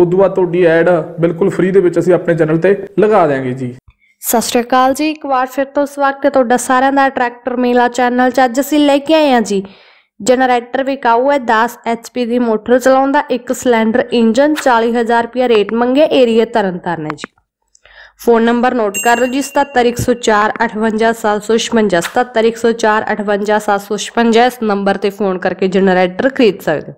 ਉਦੋਂ ਬਾਅਦ ਤੁਹਾਡੀ ਐਡ ਬਿਲਕੁਲ ਫ੍ਰੀ ਦੇ ਵਿੱਚ ਅਸੀਂ ਆਪਣੇ ਚੈਨਲ ਤੇ ਲਗਾ ਦੇਾਂਗੇ ਜੀ ਸਤਿ ਸ਼੍ਰੀ ਅਕਾਲ ਜੀ ਇੱਕ ਵਾਰ ਫਿਰ ਤੋਂ ਸਵਾਗਤ ਹੈ ਤੁਹਾਡਾ ਸਾਰਿਆਂ ਦਾ ਟਰੈਕਟਰ ਮੇਲਾ ਚੈਨਲ 'ਚ ਅੱਜ ਅਸੀਂ ਲੈ ਕੇ ਆਏ ਹਾਂ ਜੀ ਜਨਰੇਟਰ ਵਿਕਾਊ ਹੈ 10 ਐਚਪੀ ਦੀ ਮੋਟਰ ਚਲਾਉਂਦਾ ਇੱਕ ਸਿਲੰਡਰ ਇੰਜਨ 40000 ਰੁਪਏ ਰੇਟ ਮੰਗੇ ਏਰੀਆ ਤਰਨਤਾਰਨ ਹੈ ਜੀ ਫੋਨ ਨੰਬਰ ਨੋਟ ਕਰ ਲਓ ਜੀ 7710458756 7710458756 ਇਸ ਨੰਬਰ ਤੇ ਫੋਨ ਕਰਕੇ ਜਨਰੇਟਰ ਖਰੀਦ ਸਕਦੇ ਹੋ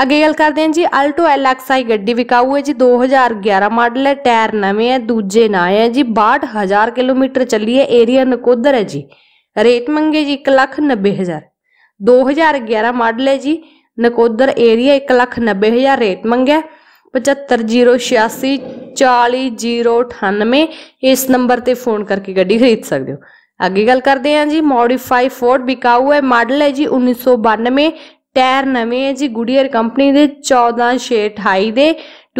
अगे गल करते हैं जी अल्टो एल एक्स आई ग्डी विकाऊ है जी दो हज़ार ग्यारह मॉडल है टायर नवे है दूजे नए है जी बाहठ हज़ार किलोमीटर चली है एरिया नकोदर है जी रेट मंगे जी एक लख नब्बे हज़ार दो हज़ार ग्यारह मॉडल है जी नकोदर एरिया एक लख नब्बे हज़ार रेट मंगे पचहत्तर जीरो छियासी चाली जीरो अठानवे इस नंबर पर फोन करके ग्डी खरीद सकते हो अगे गल करते हैं जी मॉडिफाई फोर्ड बिकाऊ है मॉडल है जी उन्नीस सौ बानवे ਟਾਇਰ ਨਵੇਂ ਹੈ ਜੀ ਗੁਡੀਅਰ ਕੰਪਨੀ ਦੇ 14628 ਦੇ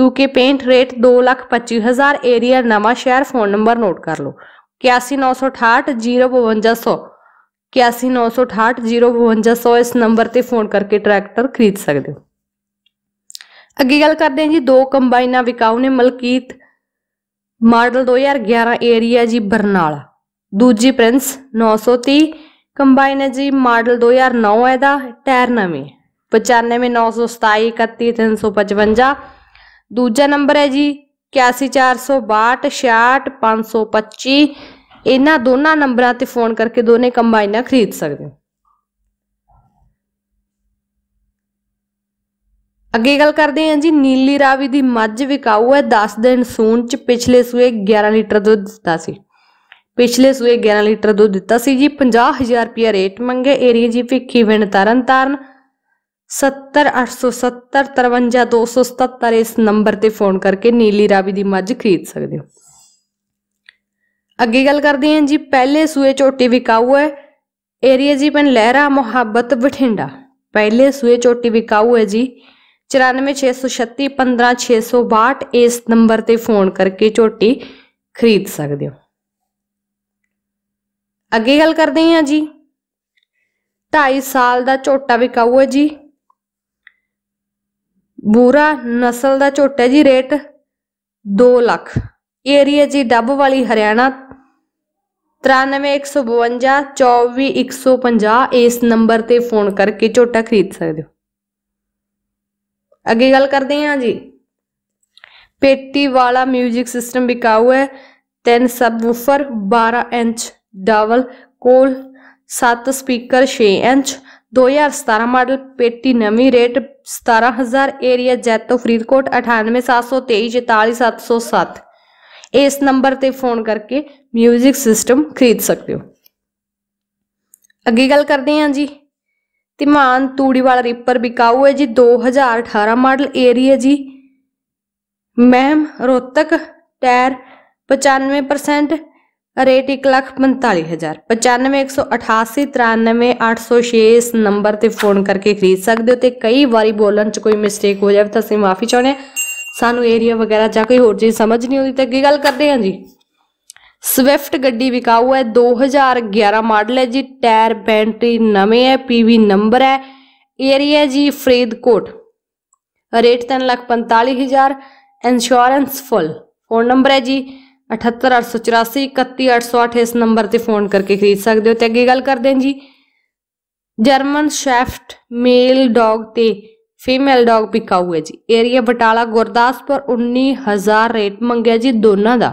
2K ਪੇਂਟ ਰੇਟ 225000 ਏਰੀਆ ਨਵਾਂ ਸ਼ਹਿਰ ਫੋਨ ਨੰਬਰ ਨੋਟ ਕਰ ਲਓ 8196805200 8196805200 ਇਸ ਨੰਬਰ ਤੇ ਫੋਨ ਕਰਕੇ ਟਰੈਕਟਰ ਖਰੀਦ ਸਕਦੇ ਹੋ ਅੱਗੇ ਗੱਲ ਕਰਦੇ ਹਾਂ ਜੀ ਦੋ ਕੰਬਾਈਨਾਂ ਵਿਕਾਉ ਨੇ ਮਲਕੀਤ ਮਾਡਲ 2011 ਏਰੀਆ ਜੀ ਬਰਨਾਲਾ ਦੂਜੀ ਪ੍ਰਿੰਸ 930 ਕੰਬਾਈਨ ਹੈ ਜੀ ਮਾਡਲ 2009 ਹੈ ਦਾ ਟਾਇਰ ਨਵੇਂ 9592713355 ਦੂਜਾ ਨੰਬਰ ਹੈ ਜੀ 8142266525 ਇਹਨਾਂ ਦੋਨਾਂ ਨੰਬਰਾਂ ਤੇ ਫੋਨ ਕਰਕੇ ਦੋਨੇ ਕੰਬਾਈਨਾਂ ਖਰੀਦ ਸਕਦੇ ਹੋ ਅੱਗੇ ਗੱਲ ਕਰਦੇ ਹਾਂ ਜੀ ਨੀਲੀ ਰਾਵੀ ਦੀ ਮੱਝ ਵਿਕਾਊ ਹੈ 10 ਦਿਨ ਸੂਣ ਚ ਪਿਛਲੇ ਸੂਏ 11 ਲੀਟਰ ਦੁੱਧ ਦਿੱਤਾ ਸੀ ਪਿਛਲੇ ਸੂਏ 11 ਲੀਟਰ ਦੁੱਧ ਦਿੱਤਾ ਸੀ ਜੀ 50000 ਰੁਪਏ ਰੇਟ ਮੰਗੇ ਏਰੀਆ ਜੀ ਭਿੱਖੀ ਵਿੰਡ ਤਰਨ ਤਰਨ 7085753277 ਇਸ ਨੰਬਰ ਤੇ ਫੋਨ ਕਰਕੇ ਨੀਲੀ ਰਾਵੀ ਦੀ ਮੱਝ ਖਰੀਦ ਸਕਦੇ ਹੋ ਅੱਗੇ ਗੱਲ ਕਰਦੇ ਹਾਂ ਜੀ ਪਹਿਲੇ ਸੂਏ ਝੋਟੀ ਵਿਕਾਊ ਹੈ ਏਰੀਆ ਜੀ ਪਿੰਡ ਲਹਿਰਾ ਮੁਹੱਬਤ ਬਠਿੰਡਾ ਪਹਿਲੇ ਸੂਏ ਝੋਟੀ ਵਿਕਾਊ ਹੈ ਜੀ 9463615662 ਇਸ ਨੰਬਰ ਤੇ ਫੋਨ ਕਰਕੇ ਝੋਟੀ ਖਰੀਦ ਸਕਦੇ ਹੋ ਅੱਗੇ ਗੱਲ ਕਰਦੇ ਹਾਂ ਜੀ 2.5 ਸਾਲ ਦਾ ਝੋਟਾ ਵਿਕਾਊ ਹੈ ਜੀ ਬੂਰਾ ਨਸਲ ਦਾ ਝੋਟਾ ਜੀ ਰੇਟ 2 ਲੱਖ ਏਰੀਆ ਜੀ ਡੱਬ ਵਾਲੀ ਹਰਿਆਣਾ 24150 ਇਸ ਨੰਬਰ ਤੇ ਫੋਨ ਕਰਕੇ ਝੋਟਾ ਖਰੀਦ ਸਕਦੇ ਹੋ ਅੱਗੇ ਗੱਲ ਕਰਦੇ ਹਾਂ ਜੀ ਪੇਟੀ ਵਾਲਾ 뮤직 ਸਿਸਟਮ ਵਿਕਾਊ ਹੈ 3 ਸਬਵੂਫਰ 12 ਇੰਚ ਡਬਲ ਕੋਲ 7 ਸਪੀਕਰ 6 ਇੰਚ 2017 ਮਾਡਲ ਪੇਟੀ ਨਵੀਂ ਰੇਟ 17000 ਏਰੀਆ ਜੈਤੋ ਫਰੀਦਕੋਟ 9873244707 ਇਸ ਨੰਬਰ ਤੇ ਫੋਨ ਕਰਕੇ 뮤직 ਸਿਸਟਮ ਖਰੀਦ ਸਕਦੇ ਹੋ ਅੱਗੇ ਗੱਲ ਕਰਦੇ ਹਾਂ ਜੀ ਤਿਮਾਨ ਤੂੜੀ ਵਾਲਾ ਰਿਪਰ ਵਿਕਾਊ ਹੈ ਜੀ 2018 ਮਾਡਲ ਏਰੀਆ ਜੀ ਮੈਮ ਰੋਤਕ ਟਾਇਰ 95% ਰੇਟ 145000 9518893806 ਇਸ ਨੰਬਰ ਤੇ ਫੋਨ ਕਰਕੇ ਖਰੀਦ ਸਕਦੇ ਹੋ ਤੇ ਕਈ ਵਾਰੀ ਬੋਲਣ 'ਚ ਕੋਈ ਮਿਸਟੇਕ ਹੋ ਜਾਵੇ ਤਾਂ ਅਸੀਂ ਮਾਫੀ ਚਾਹੁੰਦੇ ਸਾਨੂੰ ਏਰੀਆ ਵਗੈਰਾ ਜਾਂ ਕੋਈ ਹੋਰ ਚੀਜ਼ ਸਮਝ ਨਹੀਂ ਆਉਂਦੀ ਤਾਂ ਅੱਗੇ ਗੱਲ ਕਰਦੇ ਹਾਂ ਜੀ ਸਵਿਫਟ ਗੱਡੀ ਵਿਕਾਊ ਹੈ 2011 ਮਾਡਲ ਹੈ ਜੀ ਟਾਇਰ ਬੈਂਟਰੀ ਨਵੇਂ ਹੈ ਪੀਵੀ ਨੰਬਰ ਹੈ ਏਰੀਆ ਜੀ Faridkot rate 345000 insurance full phone number ਹੈ ਜੀ 7884 ਇਸ ਨੰਬਰ ਤੇ ਫੋਨ ਕਰਕੇ ਖਰੀਦ ਸਕਦੇ ਹੋ ਤੇ ਅੱਗੇ ਗੱਲ ਕਰਦੇ ਹਾਂ ਜੀ ਜਰਮਨ ਸ਼ੈਫਟ ਮੇਲ ਡੌਗ ਤੇ ਫੀਮੇਲ ਡੌਗ ਪਿਕਾਊ ਹੈ ਜੀ ਏਰੀਆ ਬਟਾਲਾ ਗੁਰਦਾਸਪੁਰ 19000 ਰੇਟ ਮੰਗਿਆ ਜੀ ਦੋਨਾਂ ਦਾ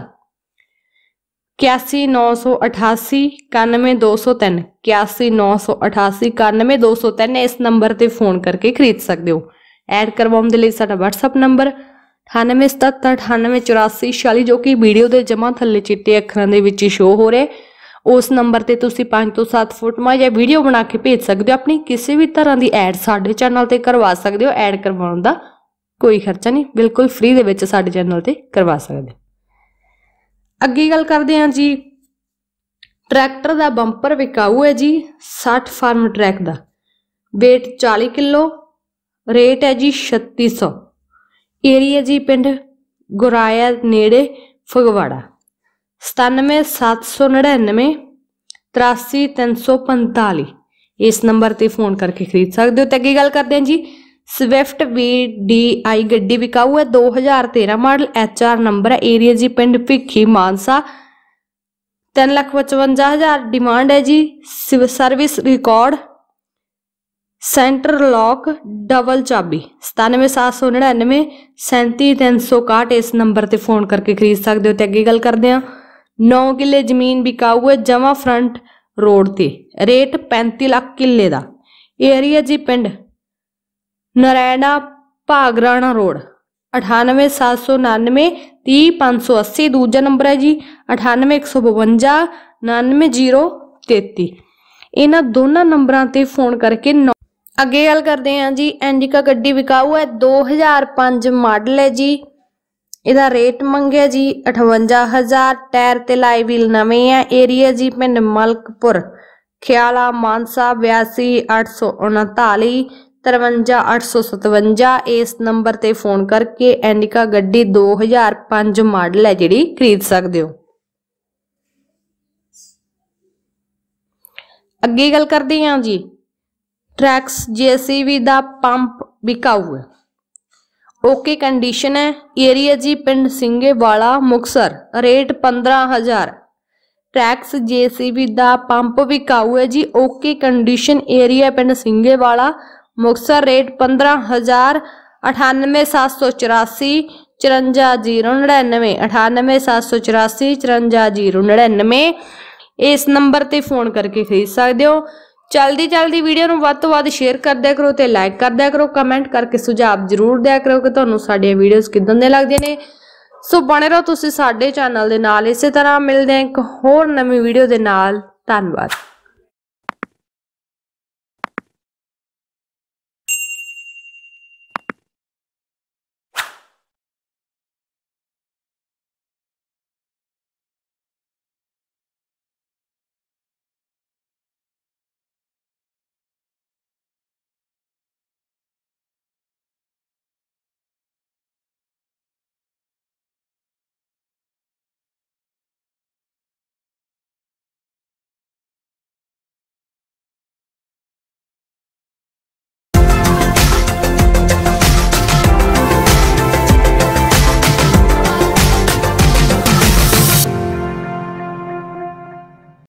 8198899203 8198899203 ਇਸ ਨੰਬਰ ਤੇ ਫੋਨ ਕਰਕੇ ਖਰੀਦ ਸਕਦੇ ਹੋ ਐਡ ਕਰਵਾਉਣ ਦੇ ਲਈ ਸਾਡਾ WhatsApp ਨੰਬਰ 8198899203 9877988446 ਜੋ ਕਿ ਵੀਡੀਓ ਦੇ ਜਮਾ ਥੱਲੇ ਚਿੱਟੇ ਅੱਖਰਾਂ ਦੇ ਵਿੱਚ ਸ਼ੋ ਹੋ ਰਿਹਾ ਉਸ ਨੰਬਰ ਤੇ ਤੁਸੀਂ 5 ਤੋਂ 7 ਫੁੱਟ ਮਾ ਜਾਂ ਵੀਡੀਓ ਬਣਾ ਕੇ ਭੇਜ ਸਕਦੇ ਹੋ ਆਪਣੀ ਕਿਸੇ ਵੀ ਤਰ੍ਹਾਂ ਦੀ ਐਡ ਸਾਡੇ ਚੈਨਲ ਤੇ ਕਰਵਾ ਸਕਦੇ ਹੋ ਐਡ ਕਰਵਾਉਣ ਦਾ ਕੋਈ ਖਰਚਾ ਨਹੀਂ ਬਿਲਕੁਲ ਫ੍ਰੀ ਦੇ ਵਿੱਚ ਸਾਡੇ ਚੈਨਲ ਤੇ ਕਰਵਾ ਸਕਦੇ ਅੱਗੇ ਗੱਲ ਕਰਦੇ ਹਾਂ ਜੀ ਟਰੈਕਟਰ ਦਾ ਬੰਪਰ ਵਿਕਾਊ ਹੈ ਜੀ 60 ਫਾਰਮ ਟਰੈਕ ਦਾ weight 40 ਕਿਲੋ ਰੇਟ ਹੈ ਜੀ 3600 ਏਰੀਆ ਜੀ ਪਿੰਡ ਗੁਰਾਇਆ ਨੇੜੇ ਫਗਵਾੜਾ 97799 83345 ਇਸ ਨੰਬਰ ਤੇ ਫੋਨ ਕਰਕੇ ਖਰੀਦ ਸਕਦੇ ਹੋ ਤੇ ਅੱਗੇ ਗੱਲ ਕਰਦੇ ਹਾਂ ਜੀ ਸਵਿਫਟ VDI ਗੱਡੀ ਵਿਕਾਊ ਹੈ 2013 ਮਾਡਲ HR ਨੰਬਰ ਹੈ ਏਰੀਆ ਜੀ ਪਿੰਡ ਭਿੱਖੀ ਮਾਨਸਾ 355000 ਡਿਮਾਂਡ ਹੈ ਜੀ service record centre lock double चाबी 97799 37361 ਇਸ ਨੰਬਰ ਤੇ ਫੋਨ ਕਰਕੇ ਖਰੀਦ ਸਕਦੇ ਹੋ ਤੇ ਅੱਗੇ ਗੱਲ ਕਰਦੇ ਹਾਂ 9 ਕਿੱਲੇ ਜ਼ਮੀਨ ਵਿਕਾਊ ਹੈ ਜਮਾ ਫਰੰਟ ਰੋਡ ਤੇ ਰੇਟ 35 ਲੱਖ ਕਿੱਲੇ ਦਾ ਏਰੀਆ ਜੀ ਪਿੰਡ ਨਰੈਣਾ ਭਾਗਰਾਣਾ ਰੋਡ 98799 30580 ਦੂਜਾ ਨੰਬਰ ਹੈ ਜੀ 98152 99033 ਇਹਨਾਂ ਦੋਨਾਂ ਨੰਬਰਾਂ ਤੇ ਫੋਨ ਕਰਕੇ ਅੱਗੇ ਗੱਲ ਕਰਦੇ ਹਾਂ ਜੀ ਐਂਡਿਕਾ ਗੱਡੀ ਵਿਕਾਊ ਹੈ 2005 ਮਾਡਲ ਹੈ ਜੀ ਇਹਦਾ ਰੇਟ ਮੰਗਿਆ ਜੀ 58000 ਟਾਇਰ ਤੇ ਲਾਈ ਵੀਲ ਨਵੇਂ ਆ ਏਰੀਆ ਜੀ ਪਿੰਡ ਮਲਕਪੁਰ ਖਿਆਲਾ ਮਾਨਸਾ 82839 53857 ਇਸ ਨੰਬਰ ਤੇ ਫੋਨ ਕਰਕੇ ਐਂਡਿਕਾ ਗੱਡੀ 2005 ਮਾਡਲ ਹੈ ਜਿਹੜੀ ਖਰੀਦ ਸਕਦੇ ਹੋ ਅੱਗੇ ਗੱਲ ਕਰਦੇ ਹਾਂ ਜੀ ट्रैक्स जैसी का पंप बिका हुआ ओके कंडीशन है एरिया जी पिंड सिंगे वाला मुक्सर रेट पंद्रह हजार ट्रैक्स जेसीबी वाला मुक्सर रेट पंद्रह हज़ार अठानवे सात सौ चौरासी चुरंजा जीरो नड़िनवे अठानवे सात सौ चौरासी चुरंजा जीरो नड़िनवे इस नंबर पर फोन करके खरीद सकते हो ਚਲਦੀ ਚਲਦੀ ਵੀਡੀਓ ਨੂੰ ਵੱਧ ਤੋਂ ਵੱਧ ਸ਼ੇਅਰ ਕਰਦਿਆ ਕਰੋ ਤੇ ਲਾਈਕ ਕਰਦਿਆ ਕਰੋ ਕਮੈਂਟ ਕਰਕੇ ਸੁਝਾਅ ਜ਼ਰੂਰ ਦਿਆ ਕਰੋ ਕਿ ਤੁਹਾਨੂੰ ਸਾਡੀਆਂ ਵੀਡੀਓਜ਼ ਕਿਦਾਂ ਦੇ ਲੱਗਦੀਆਂ ਨੇ ਸੋ ਬਣੇ ਰਹੋ ਤੁਸੀਂ ਸਾਡੇ ਚੈਨਲ ਦੇ ਨਾਲ ਇਸੇ ਤਰ੍ਹਾਂ ਮਿਲਦੇ ਹਾਂ ਇੱਕ ਹੋਰ ਨਵੀਂ ਵੀਡੀਓ ਦੇ ਨਾਲ ਧੰਨਵਾਦ